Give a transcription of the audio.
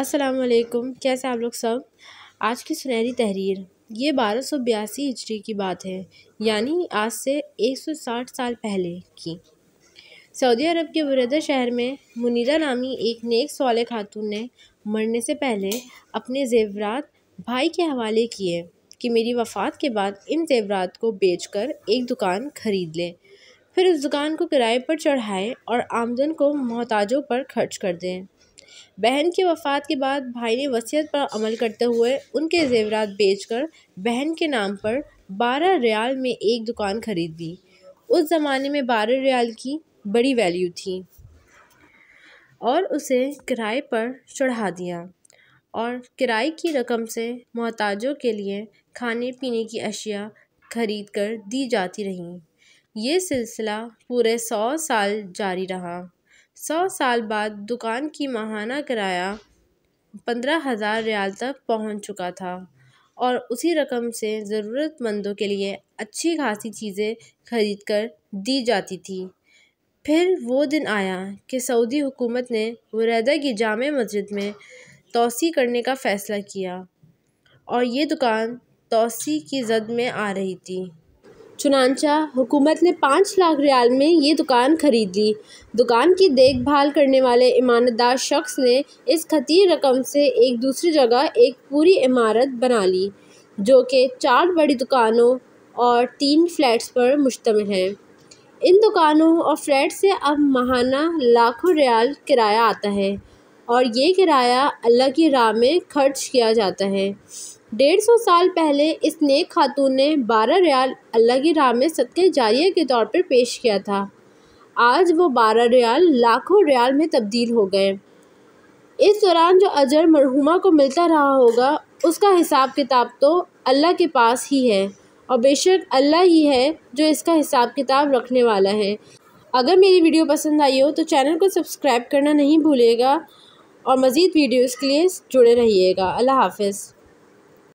अस्सलाम वालेकुम कैसे आप लोग सब आज की सुनहरी तहरीर ये बारह सौ बयासी हिजरी की बात है यानी आज से एक सौ साठ साल पहले की सऊदी अरब के वरदा शहर में मुनीरा नामी एक नेक सवाल खातून ने मरने से पहले अपने जेवरात भाई के हवाले किए कि मेरी वफ़ात के बाद इन जेवरात को बेचकर एक दुकान खरीद लें फिर उस दुकान को किराए पर चढ़ाएं और आमदन को मोहताजों पर खर्च कर दें बहन की वफ़ात के बाद भाई ने वसीयत पर अमल करते हुए उनके ज़ेवरात बेचकर बहन के नाम पर बारह रियाल में एक दुकान खरीद ली उस ज़माने में बारह रियाल की बड़ी वैल्यू थी और उसे किराए पर चढ़ा दिया और किराए की रकम से मोहताजों के लिए खाने पीने की अशिया खरीद कर दी जाती रहीं ये सिलसिला पूरे सौ साल जारी रहा सौ साल बाद दुकान की माहाना किराया पंद्रह हज़ार रियाल तक पहुंच चुका था और उसी रकम से ज़रूरतमंदों के लिए अच्छी खासी चीज़ें खरीद कर दी जाती थी फिर वो दिन आया कि सऊदी हुकूमत ने वरैदा की जाम मस्जिद में तोसी करने का फ़ैसला किया और ये दुकान तोसी की जद में आ रही थी चुनानचा हुकूमत ने पाँच लाख रियाल में ये दुकान खरीद ली दुकान की देखभाल करने वाले ईमानदार शख्स ने इस खतीर रकम से एक दूसरी जगह एक पूरी इमारत बना ली जो कि चार बड़ी दुकानों और तीन फ्लैट्स पर मुश्तमिल है इन दुकानों और फ्लैट से अब माहाना लाखों रियाल किराया आता है और ये किराया अल्लाह की राह में खर्च किया जाता है डेढ़ सौ साल पहले इस नेक खातून ने बारह रियाल अल्लाह की राह में सदक़े जारिया के तौर पर पेश किया था आज वो बारह रियाल लाखों रियाल में तब्दील हो गए इस दौरान जो अजर मरहुमा को मिलता रहा होगा उसका हिसाब किताब तो अल्लाह के पास ही है और बेशक अल्लाह ही है जो इसका हिसाब किताब रखने वाला है अगर मेरी वीडियो पसंद आई हो तो चैनल को सब्सक्राइब करना नहीं भूलेगा और मज़ीद वीडियोज़ के लिए जुड़े रहिएगा अल्लाह हाफिज़